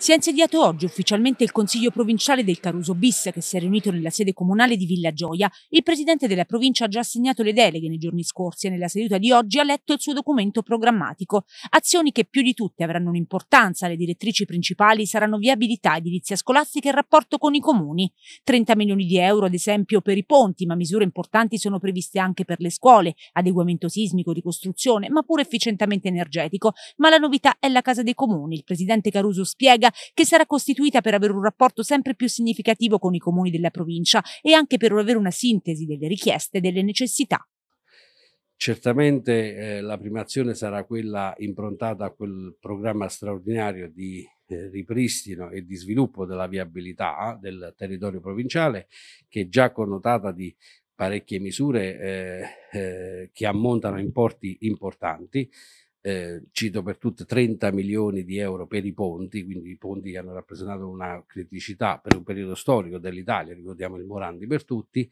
Si è insediato oggi ufficialmente il Consiglio provinciale del Caruso Bis, che si è riunito nella sede comunale di Villa Gioia. Il presidente della provincia ha già assegnato le deleghe nei giorni scorsi e nella seduta di oggi ha letto il suo documento programmatico. Azioni che più di tutte avranno un'importanza. Le direttrici principali saranno viabilità, edilizia scolastica e rapporto con i comuni. 30 milioni di euro, ad esempio, per i ponti, ma misure importanti sono previste anche per le scuole, adeguamento sismico, ricostruzione, ma pure efficientamento energetico. Ma la novità è la Casa dei Comuni. Il presidente Caruso spiega che sarà costituita per avere un rapporto sempre più significativo con i comuni della provincia e anche per avere una sintesi delle richieste e delle necessità. Certamente eh, la azione sarà quella improntata a quel programma straordinario di eh, ripristino e di sviluppo della viabilità del territorio provinciale che è già connotata di parecchie misure eh, eh che ammontano importi importanti eh, cito per tutte 30 milioni di euro per i ponti, quindi i ponti che hanno rappresentato una criticità per un periodo storico dell'Italia, ricordiamo il Morandi per tutti,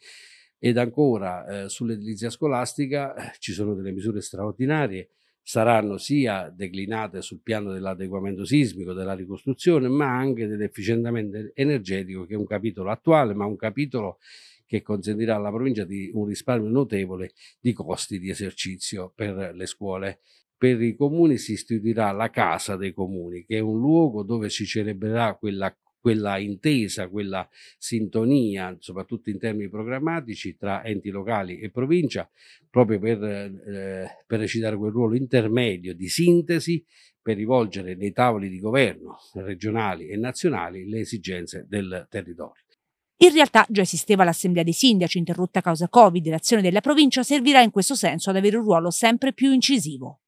ed ancora eh, sull'edilizia scolastica eh, ci sono delle misure straordinarie, saranno sia declinate sul piano dell'adeguamento sismico, della ricostruzione, ma anche dell'efficientamento energetico, che è un capitolo attuale, ma un capitolo che consentirà alla provincia di un risparmio notevole di costi di esercizio per le scuole per i comuni si istituirà la Casa dei Comuni, che è un luogo dove si celebrerà quella, quella intesa, quella sintonia, soprattutto in termini programmatici, tra enti locali e provincia, proprio per, eh, per recitare quel ruolo intermedio di sintesi per rivolgere nei tavoli di governo regionali e nazionali le esigenze del territorio. In realtà già esisteva l'Assemblea dei Sindaci interrotta a causa Covid, e l'azione della provincia servirà in questo senso ad avere un ruolo sempre più incisivo.